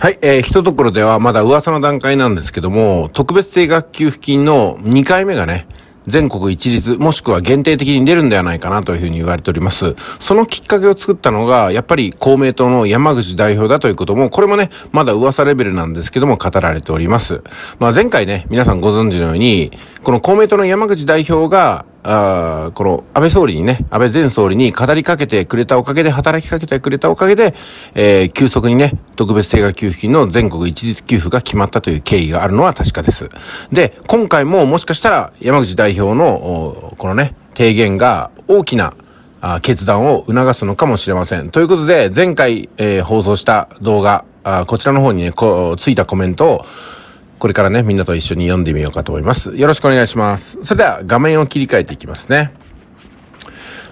はい、えー、ひとところではまだ噂の段階なんですけども、特別定額給付金の2回目がね、全国一律、もしくは限定的に出るんではないかなというふうに言われております。そのきっかけを作ったのが、やっぱり公明党の山口代表だということも、これもね、まだ噂レベルなんですけども語られております。まあ前回ね、皆さんご存知のように、この公明党の山口代表が、あこの安倍総理にね、安倍前総理に語りかけてくれたおかげで、働きかけてくれたおかげで、えー、急速にね、特別定額給付金の全国一律給付が決まったという経緯があるのは確かです。で、今回ももしかしたら山口代表の、このね、提言が大きな決断を促すのかもしれません。ということで、前回、えー、放送した動画、あこちらの方にね、こう、ついたコメントを、これからね、みんなと一緒に読んでみようかと思います。よろしくお願いします。それでは画面を切り替えていきますね。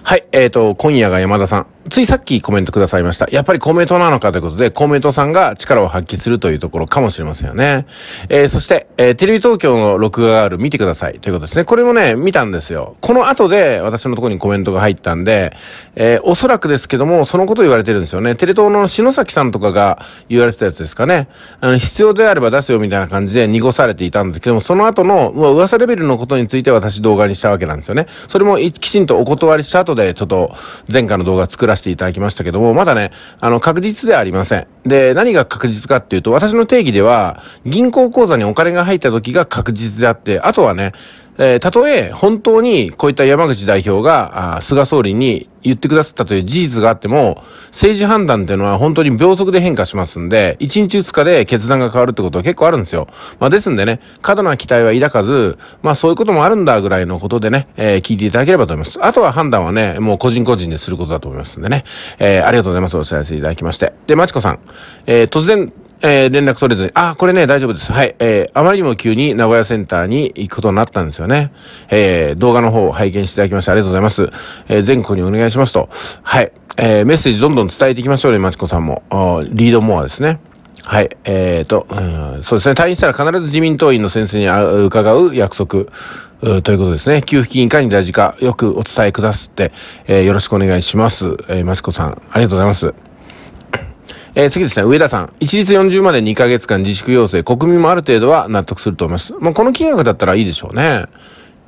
はい、えっ、ー、と、今夜が山田さん。ついさっきコメントくださいました。やっぱり公明党なのかということで、公明党さんが力を発揮するというところかもしれませんよね。えー、そして、えー、テレビ東京の録画がある見てくださいということですね。これもね、見たんですよ。この後で私のところにコメントが入ったんで、えー、おそらくですけども、そのこと言われてるんですよね。テレ東の篠崎さんとかが言われてたやつですかね。あの、必要であれば出すよみたいな感じで濁されていたんですけども、その後の、噂レベルのことについて私動画にしたわけなんですよね。それもきちんとお断りした後で、ちょっと前回の動画作らせてしていただきましたけども、まだね、あの、確実ではありません。で、何が確実かっていうと、私の定義では、銀行口座にお金が入った時が確実であって、あとはね、えー、たとえ本当にこういった山口代表が菅総理に言ってくださったという事実があっても、政治判断っていうのは本当に秒速で変化しますんで、1日2日で決断が変わるってことは結構あるんですよ。まあですんでね、過度な期待は抱かず、まあそういうこともあるんだぐらいのことでね、えー、聞いていただければと思います。あとは判断はね、もう個人個人ですることだと思いますんでね、えー、ありがとうございます。お知らせいただきまして。で、まちこさん、えー、突然、えー、連絡取れずに、あ、これね、大丈夫です。はい。えー、あまりにも急に名古屋センターに行くことになったんですよね。えー、動画の方を拝見していただきましてありがとうございます。えー、全国にお願いしますと。はい。えー、メッセージどんどん伝えていきましょうね、マチコさんも。リードモアですね。はい。えーと、うん、そうですね。退院したら必ず自民党員の先生に伺う約束う。ということですね。給付金いかに大事か、よくお伝えくだすって、えー、よろしくお願いします。えー、まちさん、ありがとうございます。えー、次ですね、上田さん。一律40まで2ヶ月間自粛要請、国民もある程度は納得すると思います。まあ、この金額だったらいいでしょうね。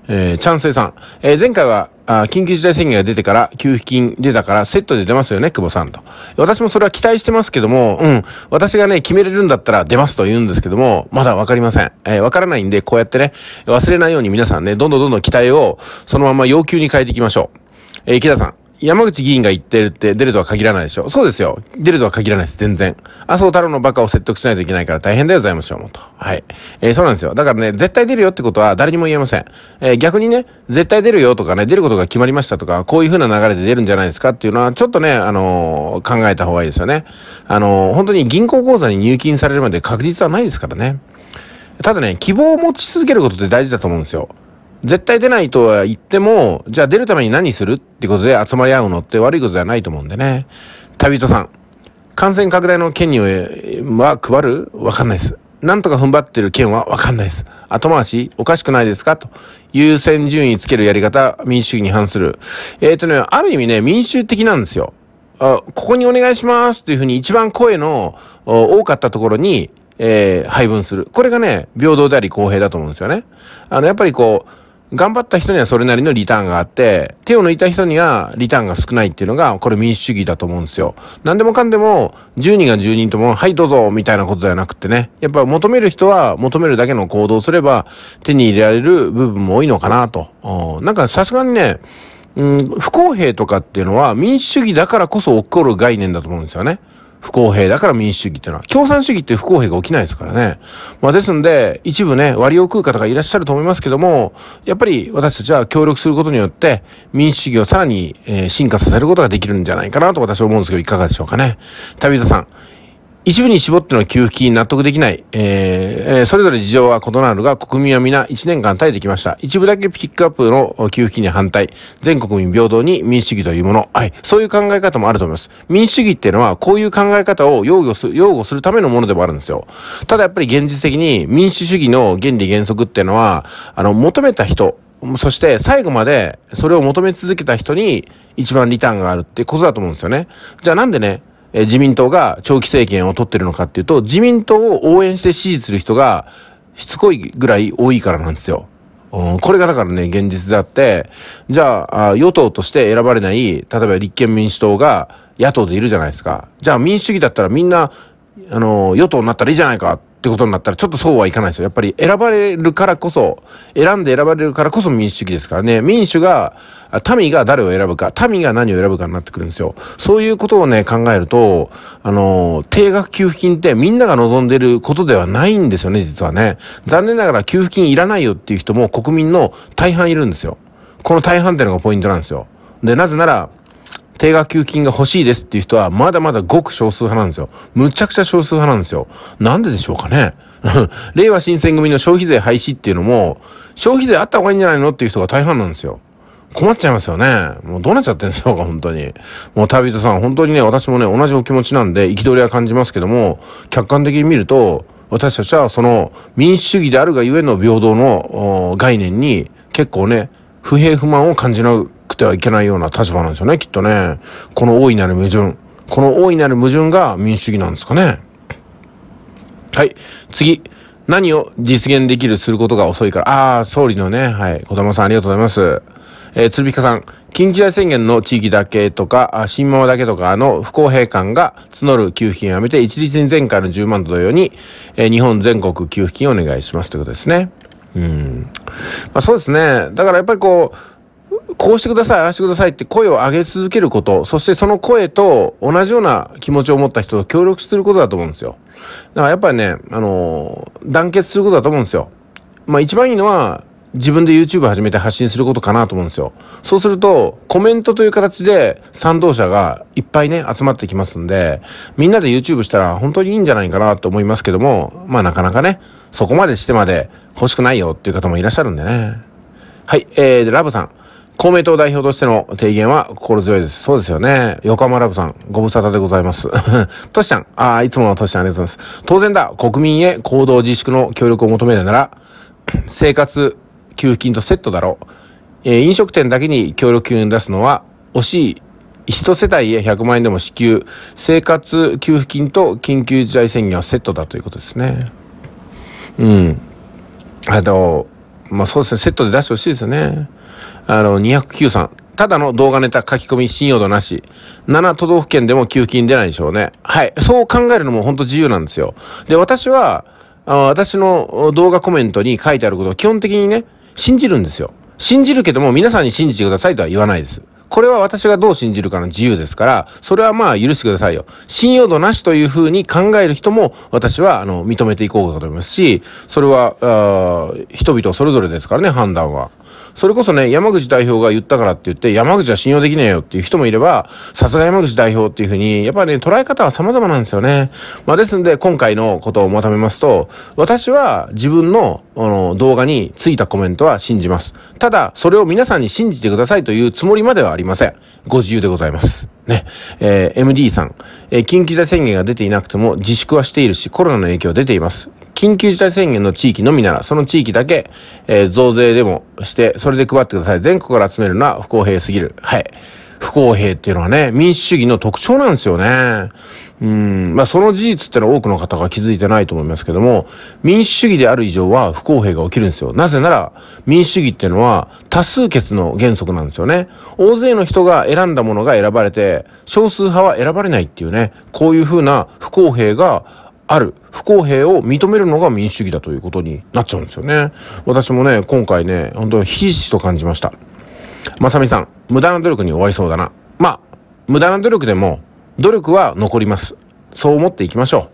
えー、チャンスイさん。えー、前回は、あ緊急事態宣言が出てから、給付金出たから、セットで出ますよね、久保さんと。私もそれは期待してますけども、うん。私がね、決めれるんだったら出ますと言うんですけども、まだわかりません。えー、わからないんで、こうやってね、忘れないように皆さんね、どんどんどんどん期待を、そのまま要求に変えていきましょう。えー、池田さん。山口議員が言ってるって出るとは限らないでしょ。そうですよ。出るとは限らないです。全然。麻生太郎のバカを説得しないといけないから大変だよ、財務省もと。はい。えー、そうなんですよ。だからね、絶対出るよってことは誰にも言えません。えー、逆にね、絶対出るよとかね、出ることが決まりましたとか、こういう風な流れで出るんじゃないですかっていうのは、ちょっとね、あのー、考えた方がいいですよね。あの本当に銀行口座に入金されるまで確実はないですからね。ただね、希望を持ち続けることって大事だと思うんですよ。絶対出ないとは言っても、じゃあ出るために何するってことで集まり合うのって悪いことではないと思うんでね。旅人さん、感染拡大の権利は配るわかんないです。なんとか踏ん張ってる件はわかんないです。後回しおかしくないですかと優先順位つけるやり方、民主主義に反する。えっ、ー、とね、ある意味ね、民主的なんですよ。あここにお願いしますっていうふうに一番声の多かったところに、えー、配分する。これがね、平等であり公平だと思うんですよね。あの、やっぱりこう、頑張った人にはそれなりのリターンがあって、手を抜いた人にはリターンが少ないっていうのが、これ民主主義だと思うんですよ。何でもかんでも、10人が10人とも、はいどうぞみたいなことではなくてね、やっぱ求める人は求めるだけの行動をすれば、手に入れられる部分も多いのかなと。なんかさすがにね、うん、不公平とかっていうのは民主主義だからこそ起こる概念だと思うんですよね。不公平だから民主主義っていうのは、共産主義って不公平が起きないですからね。まあですんで、一部ね、割を食う方がいらっしゃると思いますけども、やっぱり私たちは協力することによって、民主主義をさらに、えー、進化させることができるんじゃないかなと私は思うんですけど、いかがでしょうかね。旅人さん。一部に絞っての給付金納得できない、えー、それぞれ事情は異なるが、国民は皆一年間耐えてきました。一部だけピックアップの給付金に反対、全国民平等に民主主義というもの、はい、そういう考え方もあると思います。民主主義っていうのは、こういう考え方を擁護する、擁護するためのものでもあるんですよ。ただやっぱり現実的に民主主義の原理原則っていうのは、あの、求めた人、そして最後までそれを求め続けた人に一番リターンがあるってことだと思うんですよね。じゃあなんでね、え自民党が長期政権を取ってるのかっていうと、自民党を応援して支持する人がしつこいぐらい多いからなんですよ。うん、これがだからね、現実であって、じゃあ、与党として選ばれない、例えば立憲民主党が野党でいるじゃないですか。じゃあ民主主義だったらみんなあの、与党になったらいいじゃないかってことになったら、ちょっとそうはいかないですよ。やっぱり選ばれるからこそ、選んで選ばれるからこそ民主主義ですからね。民主が、民が誰を選ぶか、民が何を選ぶかになってくるんですよ。そういうことをね、考えると、あの、定額給付金ってみんなが望んでることではないんですよね、実はね。残念ながら給付金いらないよっていう人も国民の大半いるんですよ。この大半っていうのがポイントなんですよ。で、なぜなら、定額給付金が欲しいですっていう人は、まだまだごく少数派なんですよ。むちゃくちゃ少数派なんですよ。なんででしょうかね。令和新選組の消費税廃止っていうのも、消費税あった方がいいんじゃないのっていう人が大半なんですよ。困っちゃいますよね。もうどうなっちゃってんすか、本当に。もう旅人さん、本当にね、私もね、同じお気持ちなんで、憤りは感じますけども、客観的に見ると、私たちはその民主主義であるがゆえの平等の概念に結構ね、不平不満を感じなうてはいけないような立場なんですよね、きっとね。この大いなる矛盾。この大いなる矛盾が民主主義なんですかね。はい。次。何を実現できるすることが遅いから。ああ、総理のね、はい。小玉さんありがとうございます。えー、鶴ぴかさん。緊急事態宣言の地域だけとか、新マだけとかの不公平感が募る給付金をやめて、一律に前回の10万と同様に、えー、日本全国給付金をお願いしますということですね。うん。まあそうですね。だからやっぱりこう、こうしてください、ああしてくださいって声を上げ続けること、そしてその声と同じような気持ちを持った人と協力することだと思うんですよ。だからやっぱりね、あのー、団結することだと思うんですよ。まあ一番いいのは、自分で YouTube 始めて発信することかなと思うんですよ。そうすると、コメントという形で賛同者がいっぱいね、集まってきますんで、みんなで YouTube したら本当にいいんじゃないかなと思いますけども、まあなかなかね、そこまでしてまで欲しくないよっていう方もいらっしゃるんでね。はい、えー、で、ラブさん。公明党代表としての提言は心強いです。そうですよね。横浜ラブさん、ご無沙汰でございます。トシちゃん、ああ、いつものトシちゃんありがとうございます。当然だ、国民へ行動自粛の協力を求めるなら、生活給付金とセットだろう。えー、飲食店だけに協力金を出すのは惜しい。一世帯へ100万円でも支給、生活給付金と緊急事態宣言はセットだということですね。うん。あの、まあ、そうですね、セットで出してほしいですよね。あの、209さん。ただの動画ネタ書き込み信用度なし。7都道府県でも給付金出ないでしょうね。はい。そう考えるのも本当自由なんですよ。で、私は、あ私の動画コメントに書いてあることを基本的にね、信じるんですよ。信じるけども、皆さんに信じてくださいとは言わないです。これは私がどう信じるかの自由ですから、それはまあ許してくださいよ。信用度なしというふうに考える人も、私は、あの、認めていこうかと思いますし、それは、あ人々それぞれですからね、判断は。それこそね、山口代表が言ったからって言って、山口は信用できねえよっていう人もいれば、さすが山口代表っていうふうに、やっぱね、捉え方は様々なんですよね。まあ、ですんで、今回のことをまとめますと、私は自分の、あの、動画についたコメントは信じます。ただ、それを皆さんに信じてくださいというつもりまではありません。ご自由でございます。ね。えー、MD さん、えー、緊急事態宣言が出ていなくても自粛はしているし、コロナの影響は出ています。緊急事態宣言の地域のみなら、その地域だけ、えー、増税でもして、それで配ってください。全国から集めるのは不公平すぎる。はい。不公平っていうのはね、民主主義の特徴なんですよね。うん。まあ、その事実ってのは多くの方が気づいてないと思いますけども、民主主義である以上は不公平が起きるんですよ。なぜなら、民主主義っていうのは多数決の原則なんですよね。大勢の人が選んだものが選ばれて、少数派は選ばれないっていうね、こういうふうな不公平がある不公平を認めるのが民主主義だということになっちゃうんですよね。私もね、今回ね、本当にひしひしと感じました。まさみさん、無駄な努力に終わりそうだな。まあ、無駄な努力でも、努力は残ります。そう思っていきましょ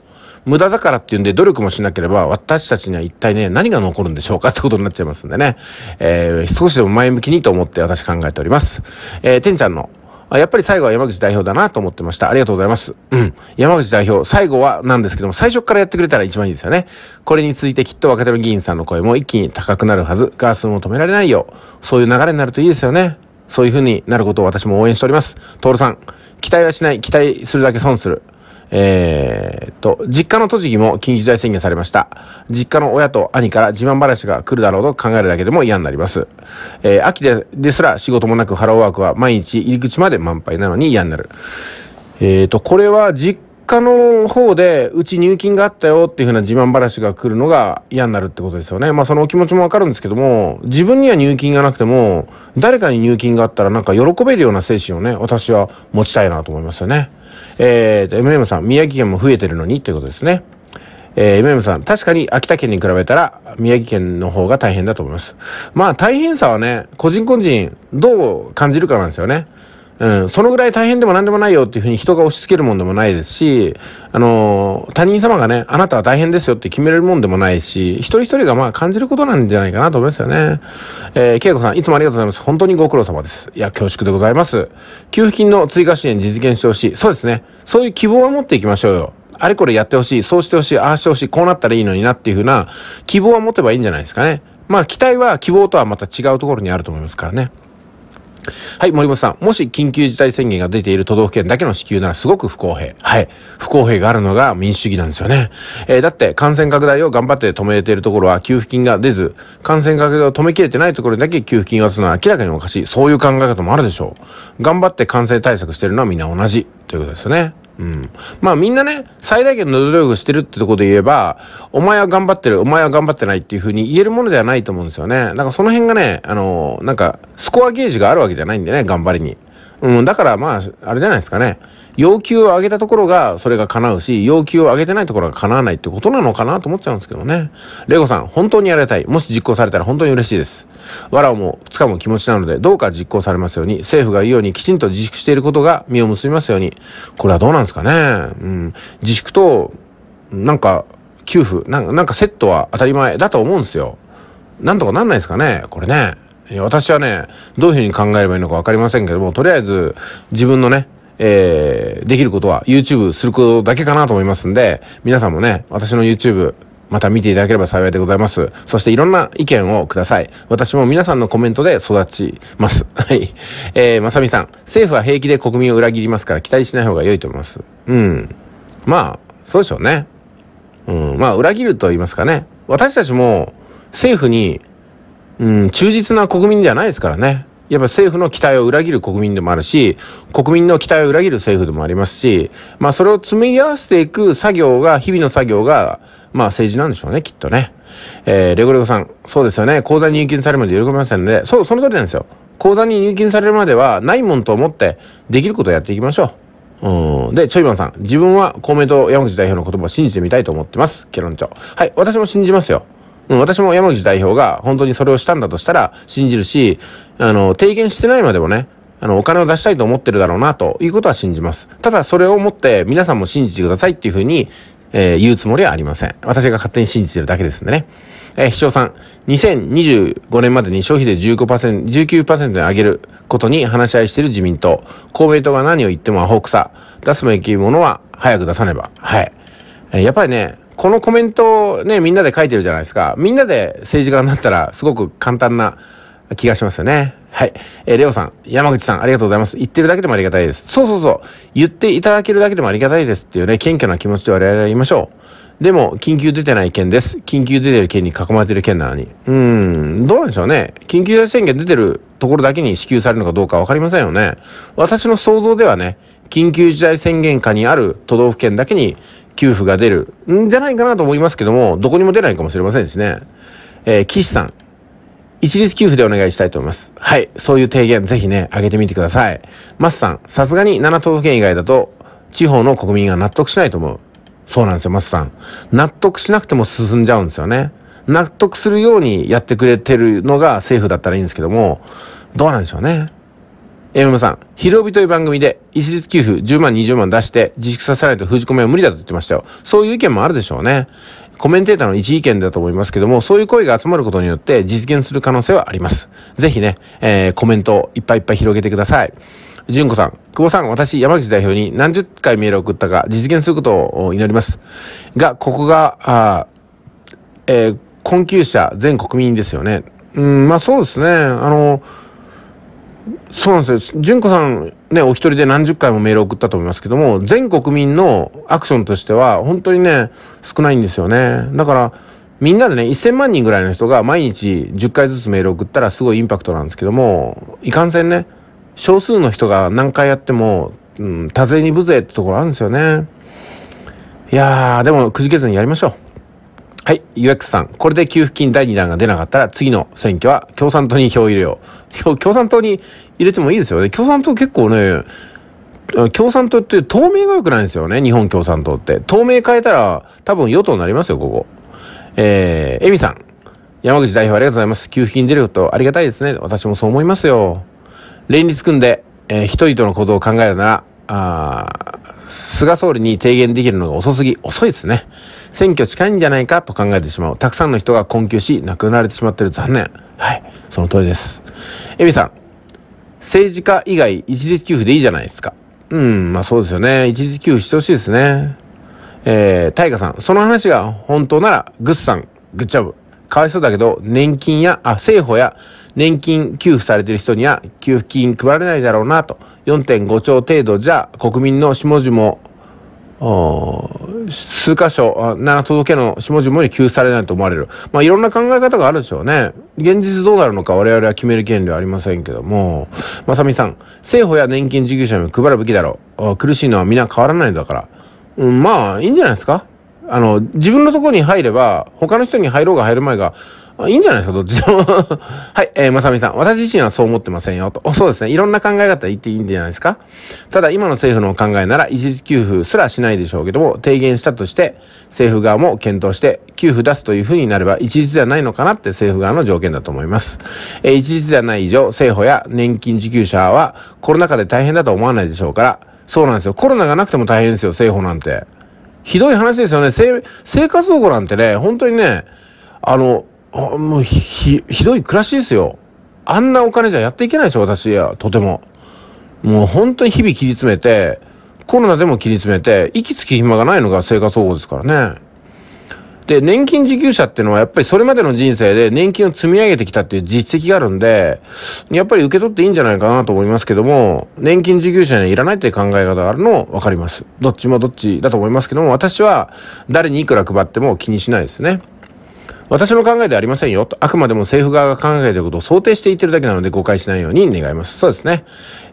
う。無駄だからっていうんで努力もしなければ私たちには一体ね、何が残るんでしょうかってことになっちゃいますんでね。えー、少しでも前向きにと思って私考えております。えー、てんちゃんのあやっぱり最後は山口代表だなと思ってました。ありがとうございます。うん。山口代表、最後はなんですけども、最初からやってくれたら一番いいですよね。これについてきっと若手の議員さんの声も一気に高くなるはず。ガースも止められないよ。そういう流れになるといいですよね。そういう風になることを私も応援しております。トールさん、期待はしない、期待するだけ損する。えー、っと、実家の栃木も緊急事態宣言されました。実家の親と兄から自慢話が来るだろうと考えるだけでも嫌になります。えー、秋でですら仕事もなくハローワークは毎日入り口まで満杯なのに嫌になる。えー、っと、これは実家の方で、うち入金があったよっていうふうな自慢話が来るのが嫌になるってことですよね。まあそのお気持ちもわかるんですけども、自分には入金がなくても、誰かに入金があったらなんか喜べるような精神をね、私は持ちたいなと思いますよね。えっ、ー、と、MM さん、宮城県も増えてるのにということですね。えー、MM さん、確かに秋田県に比べたら、宮城県の方が大変だと思います。まあ、大変さはね、個人個人、どう感じるかなんですよね。うん、そのぐらい大変でも何でもないよっていうふうに人が押し付けるもんでもないですし、あの他人様がね、あなたは大変ですよって決めれるもんでもないし、一人一人がまあ感じることなんじゃないかなと思いますよね。えー、恵子さん、いつもありがとうございます。本当にご苦労様です。いや、恐縮でございます。給付金の追加支援実現してほしい。そうですね。そういう希望は持っていきましょうよ。あれこれやってほしい、そうしてほしい、ああしてほしい、こうなったらいいのになっていうふうな希望は持てばいいんじゃないですかね。まあ期待は希望とはまた違うところにあると思いますからね。はい、森本さん。もし緊急事態宣言が出ている都道府県だけの支給ならすごく不公平。はい。不公平があるのが民主主義なんですよね。えー、だって感染拡大を頑張って止めているところは給付金が出ず、感染拡大を止めきれてないところだけ給付金を出すのは明らかにおかしい。そういう考え方もあるでしょう。頑張って感染対策してるのはみんな同じ。ということですよね。うん。まあみんなね、最大限の努力してるってとこで言えば、お前は頑張ってる、お前は頑張ってないっていうふうに言えるものではないと思うんですよね。なんかその辺がね、あの、なんか、スコアゲージがあるわけじゃないんでね、頑張りに。うん、だからまあ、あれじゃないですかね。要求を上げたところがそれが叶うし、要求を上げてないところが叶わないってことなのかなと思っちゃうんですけどね。レゴさん、本当にやりたい。もし実行されたら本当に嬉しいです。わらをもつかむ気持ちなので、どうか実行されますように、政府が言うようにきちんと自粛していることが実を結びますように。これはどうなんですかね。うん。自粛と、なんか、給付なんかセットは当たり前だと思うんですよ。なんとかなんないですかね、これね。私はね、どういうふうに考えればいいのかわかりませんけども、とりあえず自分のね、えー、できることは YouTube することだけかなと思いますんで、皆さんもね、私の YouTube、また見ていただければ幸いでございます。そしていろんな意見をください。私も皆さんのコメントで育ちます。はい。えー、まさみさん、政府は平気で国民を裏切りますから期待しない方が良いと思います。うん。まあ、そうでしょうね。うん。まあ、裏切ると言いますかね。私たちも政府に、うん、忠実な国民ではないですからね。やっぱ政府の期待を裏切る国民でもあるし、国民の期待を裏切る政府でもありますし、まあそれを紡ぎ合わせていく作業が、日々の作業が、まあ政治なんでしょうね、きっとね。えー、レゴレゴさん、そうですよね、口座に入金されるまで喜びませんので、そう、その通りなんですよ。口座に入金されるまでは、ないもんと思って、できることをやっていきましょう。うん。で、ちょいマンさん、自分は公明党山口代表の言葉を信じてみたいと思ってます。ケロン長。はい、私も信じますよ。うん、私も山口代表が本当にそれをしたんだとしたら信じるし、あの、提言してないまでもね、あの、お金を出したいと思ってるだろうな、ということは信じます。ただ、それをもって皆さんも信じてくださいっていうふうに、えー、言うつもりはありません。私が勝手に信じてるだけですんでね。えー、秘書さん、2025年までに消費税15%、19%に上げることに話し合いしている自民党。公明党が何を言ってもアホくさ。出すべきものは早く出さねば。はい。えー、やっぱりね、このコメントをね、みんなで書いてるじゃないですか。みんなで政治家になったら、すごく簡単な気がしますよね。はい。えー、レオさん、山口さん、ありがとうございます。言ってるだけでもありがたいです。そうそうそう。言っていただけるだけでもありがたいですっていうね、謙虚な気持ちで我々は言いましょう。でも、緊急出てない件です。緊急出てる件に囲まれてる件なのに。うーん、どうなんでしょうね。緊急事態宣言出てるところだけに支給されるのかどうかわかりませんよね。私の想像ではね、緊急事態宣言下にある都道府県だけに給付が出るんじゃないかなと思いますけども、どこにも出ないかもしれませんしね。えー、岸さん。一律給付でお願いしたいと思います。はい。そういう提言、ぜひね、あげてみてください。マスさん。さすがに7都府県以外だと、地方の国民が納得しないと思う。そうなんですよ、マスさん。納得しなくても進んじゃうんですよね。納得するようにやってくれてるのが政府だったらいいんですけども、どうなんでしょうね。えむさん、ひるおびという番組で、一律給付10万20万出して、自粛させないと封じ込めは無理だと言ってましたよ。そういう意見もあるでしょうね。コメンテーターの一意見だと思いますけども、そういう声が集まることによって実現する可能性はあります。ぜひね、えー、コメントをいっぱいいっぱい広げてください。純子さん、久保さん、私、山口代表に何十回メール送ったか実現することを祈ります。が、ここが、あえー、困窮者全国民ですよね。うん、まあそうですね。あの、そうなんですよ。純子さん、ね、お一人で何十回もメール送ったと思いますけども、全国民のアクションとしては、本当にね、少ないんですよね。だから、みんなでね、1000万人ぐらいの人が毎日10回ずつメール送ったらすごいインパクトなんですけども、いかんせんね、少数の人が何回やっても、うん、多勢に無勢ってところあるんですよね。いやー、でもくじけずにやりましょう。はい、UX さん。これで給付金第2弾が出なかったら、次の選挙は共産党に票入れよう。共産党に入れてもいいですよね。共産党結構ね、共産党って透明が良くないんですよね。日本共産党って。透明変えたら、多分与党になりますよ、ここ。えー、エミさん。山口代表ありがとうございます。給付金出ることありがたいですね。私もそう思いますよ。連立組んで、えー、人々のことを考えるなら、あ菅総理に提言できるのが遅すぎ、遅いですね。選挙近いんじゃないかと考えてしまう。たくさんの人が困窮し、亡くなられてしまってる。残念。はい。その通りです。エビさん。政治家以外、一律給付でいいじゃないですか。うん、まあそうですよね。一律給付してほしいですね。えー、タイガさん。その話が本当なら、グッさん、グッジョブ。かわいそうだけど、年金や、あ、政府や、年金給付されている人には給付金配られないだろうなと、4.5兆程度じゃ国民の下々数箇所、7届の下々に給付されないと思われる。まあいろんな考え方があるでしょうね。現実どうなるのか我々は決める権利はありませんけども。まさみさん、政府や年金事業者にも配るべきだろう。苦しいのは皆変わらないんだから。うん、まあいいんじゃないですか。あの、自分のところに入れば、他の人に入ろうが入る前が、いいんじゃないですか、どっちでも はい、えー、まさみさん。私自身はそう思ってませんよ。と。そうですね。いろんな考え方言っていいんじゃないですか。ただ、今の政府の考えなら、一時給付すらしないでしょうけども、提言したとして、政府側も検討して、給付出すというふうになれば、一律ではないのかなって政府側の条件だと思います。えー、一律ではない以上、政府や年金受給者は、コロナ禍で大変だと思わないでしょうから、そうなんですよ。コロナがなくても大変ですよ、政府なんて。ひどい話ですよね。生、生活保護なんてね、本当にね、あの、あもうひ、ひどい暮らしですよ。あんなお金じゃやっていけないですよ、私は、とても。もう本当に日々切り詰めて、コロナでも切り詰めて、息つき暇がないのが生活保護ですからね。で、年金受給者っていうのはやっぱりそれまでの人生で年金を積み上げてきたっていう実績があるんで、やっぱり受け取っていいんじゃないかなと思いますけども、年金受給者にはいらないっていう考え方があるのわかります。どっちもどっちだと思いますけども、私は誰にいくら配っても気にしないですね。私の考えではありませんよと、あくまでも政府側が考えていることを想定して言ってるだけなので誤解しないように願います。そうですね。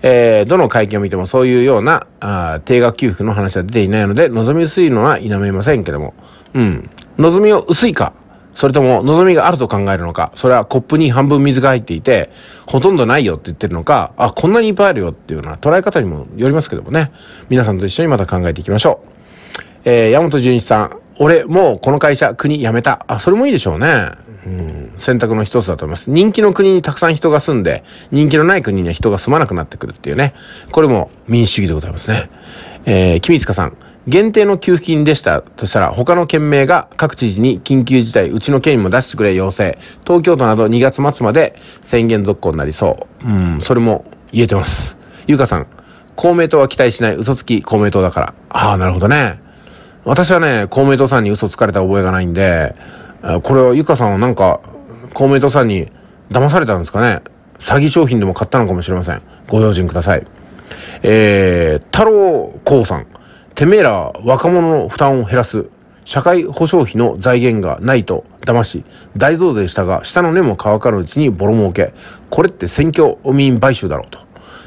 えー、どの会見を見てもそういうような、あ定額給付の話は出ていないので、望み薄いのは否めませんけども。うん。望みを薄いか、それとも望みがあると考えるのか、それはコップに半分水が入っていて、ほとんどないよって言ってるのか、あ、こんなにいっぱいあるよっていうような捉え方にもよりますけどもね。皆さんと一緒にまた考えていきましょう。えー、山本純一さん。俺、もうこの会社、国辞めた。あ、それもいいでしょうね。うん、選択の一つだと思います。人気の国にたくさん人が住んで、人気のない国には人が住まなくなってくるっていうね。これも民主主義でございますね。えー、君塚さん。限定の給付金でしたとしたら、他の県名が各知事に緊急事態、うちの県にも出してくれ要請。東京都など2月末まで宣言続行になりそう。うん、それも言えてます。ゆうかさん。公明党は期待しない嘘つき公明党だから。ああ、なるほどね。私はね、公明党さんに嘘つかれた覚えがないんで、これはゆかさんはなんか、公明党さんに騙されたんですかね詐欺商品でも買ったのかもしれません。ご用心ください。えー、太郎光さん。てめえら若者の負担を減らす。社会保障費の財源がないと騙し、大増税したが、下の根も乾かるうちにボロ儲け。これって選挙民買収だろうと。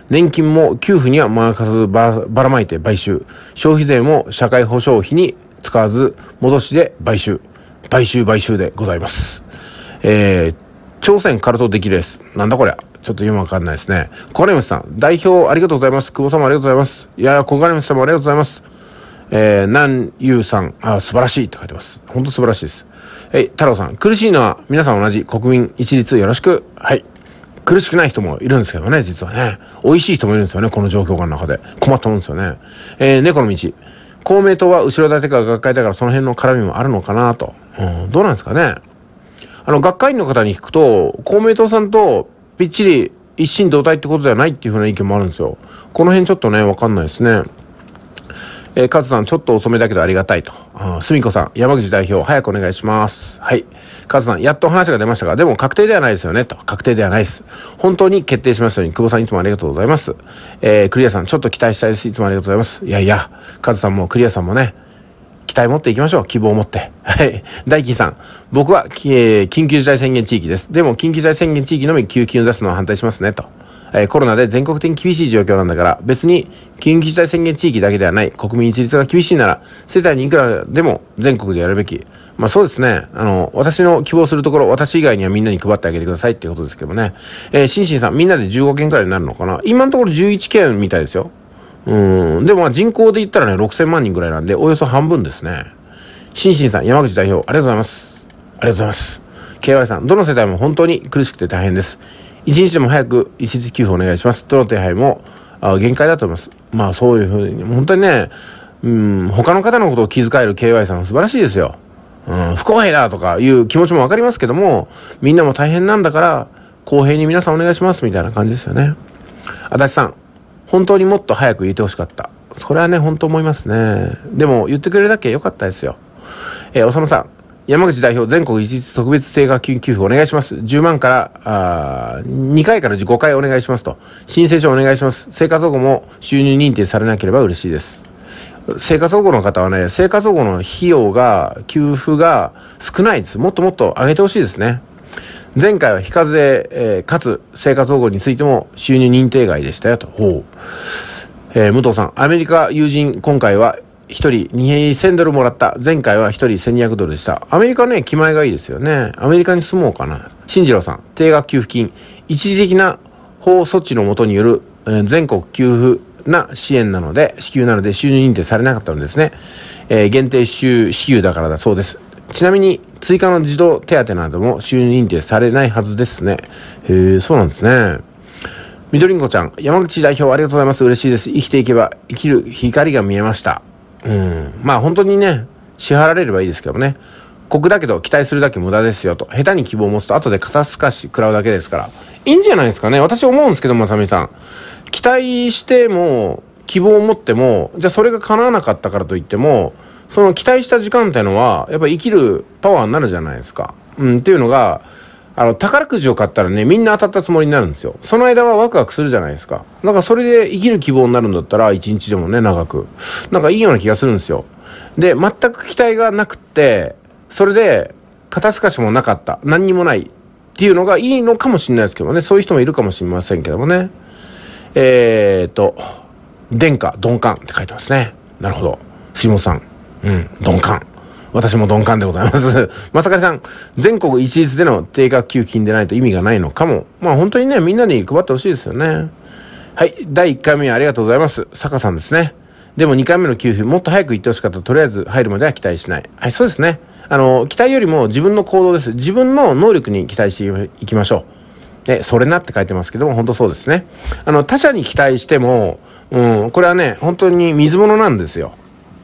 年金も給付には任さずばらまいて買収。消費税も社会保障費に使わず、戻しで買収。買収買収でございます。えー、朝鮮カルト的です。なんだこりゃ。ちょっと今わかんないですね。小金虫さん、代表ありがとうございます。久保様ありがとうございます。いや、小金虫様ありがとうございます。えー、南優さん、あ、素晴らしいって書いてます。ほんと素晴らしいです。えい、太郎さん、苦しいのは皆さん同じ国民一律よろしく。はい。苦しくない人もいるんですけどね、実はね。美味しい人もいるんですよね、この状況下の中で。困ったもんですよね。えー、猫の道。公明党は後ろ盾か学会だからその辺の絡みもあるのかなと。うん、どうなんですかね。あの、学会員の方に聞くと、公明党さんとぴっちり一心同体ってことではないっていうふうな意見もあるんですよ。この辺ちょっとね、わかんないですね。えー、カズさん、ちょっと遅めだけどありがたいと。すみこさん、山口代表、早くお願いします。はい。カズさん、やっと話が出ましたが、でも確定ではないですよね、と。確定ではないです。本当に決定しましたように、久保さんいつもありがとうございます。えー、クリアさん、ちょっと期待したいです。いつもありがとうございます。いやいや、カズさんもクリアさんもね、期待持っていきましょう。希望を持って。はい。大 金さん。僕は、えー、緊急事態宣言地域です。でも、緊急事態宣言地域のみ救急を出すのは反対しますね、と。えー、コロナで全国的に厳しい状況なんだから、別に緊急事態宣言地域だけではない、国民一律が厳しいなら、世帯にいくらでも全国でやるべき。まあそうですね。あの、私の希望するところ、私以外にはみんなに配ってあげてくださいっていうことですけどね。えー、シンシンさん、みんなで15件くらいになるのかな今のところ11件みたいですよ。うん。でもまあ人口で言ったらね、6000万人くらいなんで、およそ半分ですね。シンシンさん、山口代表、ありがとうございます。ありがとうございます。KY さん、どの世代も本当に苦しくて大変です。一日でも早く一日給付お願いします。どの手配も、あ限界だと思います。まあそういうふうに、本当にね、うん、他の方のことを気遣える KY さん素晴らしいですよ。不公平だとかいう気持ちもわかりますけども、みんなも大変なんだから、公平に皆さんお願いしますみたいな感じですよね。足立さん、本当にもっと早く言ってほしかった。それはね、本当思いますね。でも、言ってくれるだけ良かったですよ。えー、おさまさん、山口代表全国一律特別定額給付お願いします。10万から、あ2回から5回お願いしますと。申請書お願いします。生活保護も収入認定されなければ嬉しいです。生活保護の方はね、生活保護の費用が、給付が少ないんです。もっともっと上げてほしいですね。前回は非課税、えー、かつ生活保護についても収入認定外でしたよと。ほう。えー、武藤さん、アメリカ友人、今回は1人2000ドルもらった。前回は1人1200ドルでした。アメリカね、気前がいいですよね。アメリカに住もうかな。新次郎さん、定額給付金、一時的な法措置のもとによる、えー、全国給付な支援なので、支給なので収入認定されなかったのですね。えー、限定収支給だからだそうです。ちなみに、追加の児童手当なども収入認定されないはずですね。へえ、そうなんですね。みどりんこちゃん、山口代表ありがとうございます。嬉しいです。生きていけば、生きる光が見えました。うん。まあ本当にね、支払われればいいですけどね。酷だけど期待するだけ無駄ですよと。下手に希望を持つと後で肩透かし食らうだけですから。いいんじゃないですかね。私思うんですけど、まさみさん。期待しても、希望を持っても、じゃあそれが叶わなかったからといっても、その期待した時間っていうのは、やっぱ生きるパワーになるじゃないですか。うん、っていうのが、あの、宝くじを買ったらね、みんな当たったつもりになるんですよ。その間はワクワクするじゃないですか。だからそれで生きる希望になるんだったら、一日でもね、長く。なんかいいような気がするんですよ。で、全く期待がなくって、それで、肩透かしもなかった。何にもない。っていうのがいいのかもしれないですけどね。そういう人もいるかもしれませんけどもね。えっ、ー、と、殿下、鈍感って書いてますね。なるほど。杉本さん。うん、鈍感。私も鈍感でございます。まさかりさん、全国一律での定額給付金でないと意味がないのかも。まあ本当にね、みんなに配ってほしいですよね。はい。第1回目はありがとうございます。坂さんですね。でも2回目の給付、もっと早く行ってほしかったとりあえず入るまでは期待しない。はい、そうですね。あの、期待よりも自分の行動です。自分の能力に期待していきましょう。え、それなって書いてますけども、本当そうですね。あの、他者に期待しても、うん、これはね、本当に水物なんですよ。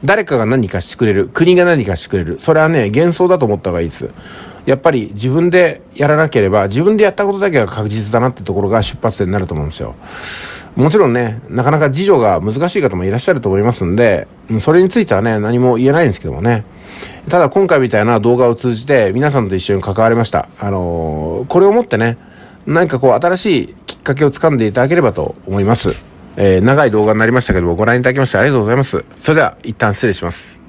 誰かが何かしてくれる。国が何かしてくれる。それはね、幻想だと思った方がいいです。やっぱり自分でやらなければ、自分でやったことだけが確実だなってところが出発点になると思うんですよ。もちろんね、なかなか事情が難しい方もいらっしゃると思いますんで、それについてはね、何も言えないんですけどもね。ただ今回みたいな動画を通じて皆さんと一緒に関わりました。あのー、これをもってね、何かこう新しいきっかけをつかんでいただければと思います。えー、長い動画になりましたけどもご覧いただきましてありがとうございます。それでは一旦失礼します。